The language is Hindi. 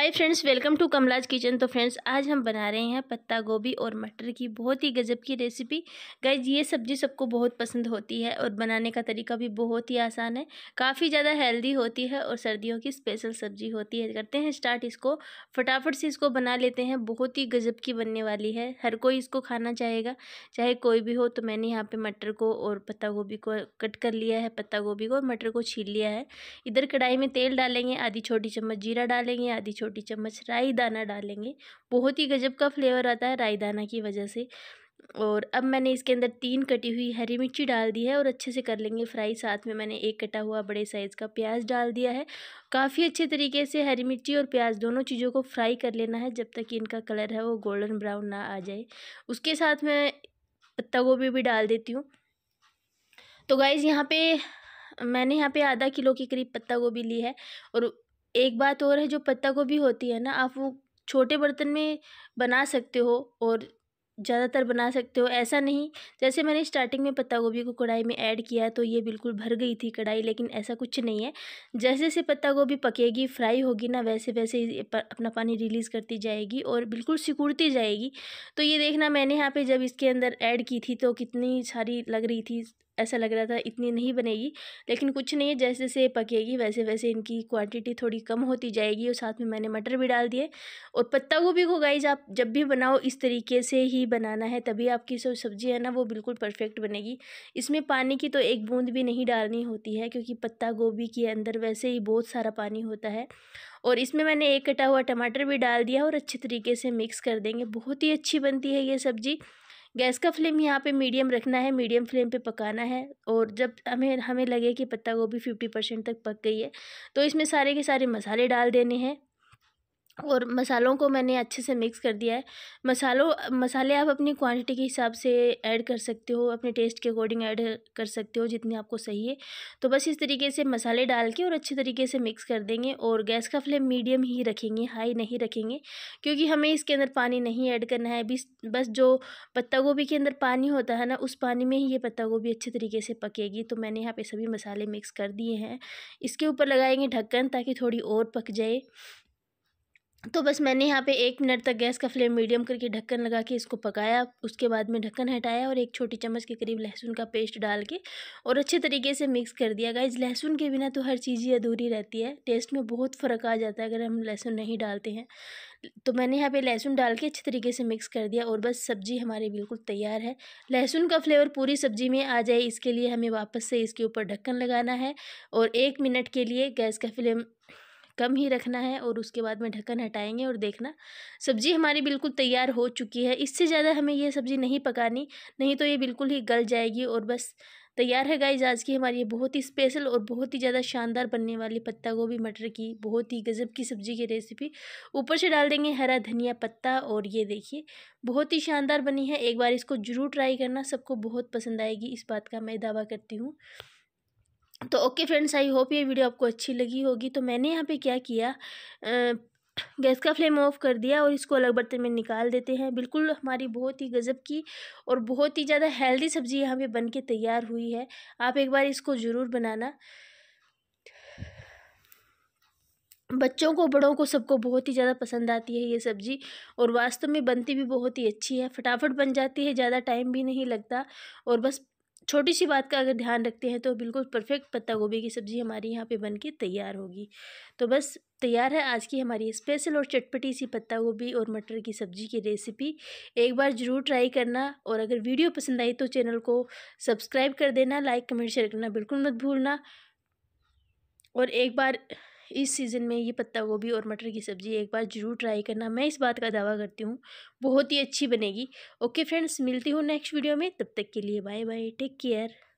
hi friends welcome to Kamla's kitchen तो फ्रेंड्स आज हम बना रहे हैं पत्ता गोभी और मटर की बहुत ही गजब की रेसिपी गाइज ये सब्जी सबको बहुत पसंद होती है और बनाने का तरीका भी बहुत ही आसान है काफ़ी ज़्यादा हेल्दी होती है और सर्दियों की स्पेशल सब्जी होती है करते हैं स्टार्ट इसको फटाफट से इसको बना लेते हैं बहुत ही गजब की बनने वाली है हर कोई इसको खाना चाहेगा चाहे कोई भी हो तो मैंने यहाँ पर मटर को और पत्ता गोभी को कट कर लिया है पत्ता गोभी को और मटर को छील लिया है इधर कढ़ाई में तेल डालेंगे आधी छोटी चम्मच जीरा डालेंगे आधी छोटी छोटी चम्मच राई दाना डालेंगे बहुत ही गजब का फ्लेवर आता है राई दाना की वजह से और अब मैंने इसके अंदर तीन कटी हुई हरी मिर्ची डाल दी है और अच्छे से कर लेंगे फ्राई साथ में मैंने एक कटा हुआ बड़े साइज़ का प्याज डाल दिया है काफ़ी अच्छे तरीके से हरी मिर्ची और प्याज दोनों चीज़ों को फ्राई कर लेना है जब तक इनका कलर है वो गोल्डन ब्राउन ना आ जाए उसके साथ मैं पत्ता गोभी भी डाल देती हूँ तो गाइज़ यहाँ पे मैंने यहाँ पे आधा किलो के करीब पत्ता गोभी ली है और एक बात और है जो पत्ता गोभी होती है ना आप वो छोटे बर्तन में बना सकते हो और ज़्यादातर बना सकते हो ऐसा नहीं जैसे मैंने स्टार्टिंग में पत्ता गोभी को कढ़ाई में ऐड किया तो ये बिल्कुल भर गई थी कढ़ाई लेकिन ऐसा कुछ नहीं है जैसे जैसे पत्ता गोभी पकेगी फ्राई होगी ना वैसे वैसे अपना पानी रिलीज़ करती जाएगी और बिल्कुल सिकुड़ती जाएगी तो ये देखना मैंने यहाँ पे जब इसके अंदर ऐड की थी तो कितनी सारी लग रही थी ऐसा लग रहा था इतनी नहीं बनेगी लेकिन कुछ नहीं है जैसे जैसे पकेगी वैसे वैसे इनकी क्वांटिटी थोड़ी कम होती जाएगी और साथ में मैंने मटर भी डाल दिए और पत्ता गोभी को गाइज आप जब भी बनाओ इस तरीके से ही बनाना है तभी आपकी जो सब्ज़ी है ना वो बिल्कुल परफेक्ट बनेगी इसमें पानी की तो एक बूंद भी नहीं डालनी होती है क्योंकि पत्ता गोभी के अंदर वैसे ही बहुत सारा पानी होता है और इसमें मैंने एक कटा हुआ टमाटर भी डाल दिया और अच्छे तरीके से मिक्स कर देंगे बहुत ही अच्छी बनती है ये सब्ज़ी गैस का फ्लेम यहाँ पे मीडियम रखना है मीडियम फ्लेम पे पकाना है और जब हमें हमें लगे कि पत्ता गोभी फिफ्टी परसेंट तक पक गई है तो इसमें सारे के सारे मसाले डाल देने हैं और मसालों को मैंने अच्छे से मिक्स कर दिया है मसालों मसाले आप अपनी क्वांटिटी के हिसाब से ऐड कर सकते हो अपने टेस्ट के अकॉर्डिंग ऐड कर सकते हो जितने आपको सही है तो बस इस तरीके से मसाले डाल के और अच्छे तरीके से मिक्स कर देंगे और गैस का फ्लेम मीडियम ही रखेंगे हाई नहीं रखेंगे क्योंकि हमें इसके अंदर पानी नहीं ऐड करना है बीस बस जो पत्ता गोभी के अंदर पानी होता है ना उस पानी में ही ये पत्ता गोभी अच्छे तरीके से पकेगी तो मैंने यहाँ पर सभी मसाले मिक्स कर दिए हैं इसके ऊपर लगाएंगे ढक्कन ताकि थोड़ी और पक जाए तो बस मैंने यहाँ पे एक मिनट तक गैस का फ्लेम मीडियम करके ढक्कन लगा के इसको पकाया उसके बाद में ढक्कन हटाया और एक छोटी चम्मच के करीब लहसुन का पेस्ट डाल के और अच्छे तरीके से मिक्स कर दिया गया लहसुन के बिना तो हर चीज़ ही अधूरी रहती है टेस्ट में बहुत फ़र्क आ जाता है अगर हम लहसुन नहीं डालते हैं तो मैंने यहाँ पे लहसुन डाल के अच्छे तरीके से मिक्स कर दिया और बस सब्ज़ी हमारी बिल्कुल तैयार है लहसुन का फ्लेवर पूरी सब्ज़ी में आ जाए इसके लिए हमें वापस से इसके ऊपर ढक्कन लगाना है और एक मिनट के लिए गैस का फ्लेम कम ही रखना है और उसके बाद में ढक्कन हटाएंगे और देखना सब्ज़ी हमारी बिल्कुल तैयार हो चुकी है इससे ज़्यादा हमें यह सब्ज़ी नहीं पकानी नहीं तो ये बिल्कुल ही गल जाएगी और बस तैयार है गाइज आज की हमारी बहुत ही स्पेशल और बहुत ही ज़्यादा शानदार बनने वाली पत्ता गोभी मटर की बहुत ही गज़ब की सब्ज़ी की रेसिपी ऊपर से डाल देंगे हरा धनिया पत्ता और ये देखिए बहुत ही शानदार बनी है एक बार इसको ज़रूर ट्राई करना सबको बहुत पसंद आएगी इस बात का मैं दावा करती हूँ तो ओके फ्रेंड्स आई होप ये वीडियो आपको अच्छी लगी होगी तो मैंने यहाँ पे क्या किया गैस का फ्लेम ऑफ कर दिया और इसको अलग बर्तन में निकाल देते हैं बिल्कुल हमारी बहुत ही गज़ब की और बहुत ही ज़्यादा हेल्दी सब्ज़ी यहाँ पे बन के तैयार हुई है आप एक बार इसको ज़रूर बनाना बच्चों को बड़ों को सबको बहुत ही ज़्यादा पसंद आती है ये सब्ज़ी और वास्तव में बनती भी बहुत ही अच्छी है फटाफट बन जाती है ज़्यादा टाइम भी नहीं लगता और बस छोटी सी बात का अगर ध्यान रखते हैं तो बिल्कुल परफेक्ट पत्ता गोभी की सब्ज़ी हमारी यहाँ पे बन के तैयार होगी तो बस तैयार है आज की हमारी स्पेशल और चटपटी सी पत्ता गोभी और मटर की सब्ज़ी की रेसिपी एक बार ज़रूर ट्राई करना और अगर वीडियो पसंद आई तो चैनल को सब्सक्राइब कर देना लाइक कमेंट शेयर करना बिल्कुल मत भूलना और एक बार इस सीज़न में ये पत्ता गोभी और मटर की सब्ज़ी एक बार ज़रूर ट्राई करना मैं इस बात का दावा करती हूँ बहुत ही अच्छी बनेगी ओके फ्रेंड्स मिलती हूँ नेक्स्ट वीडियो में तब तक के लिए बाय बाय टेक केयर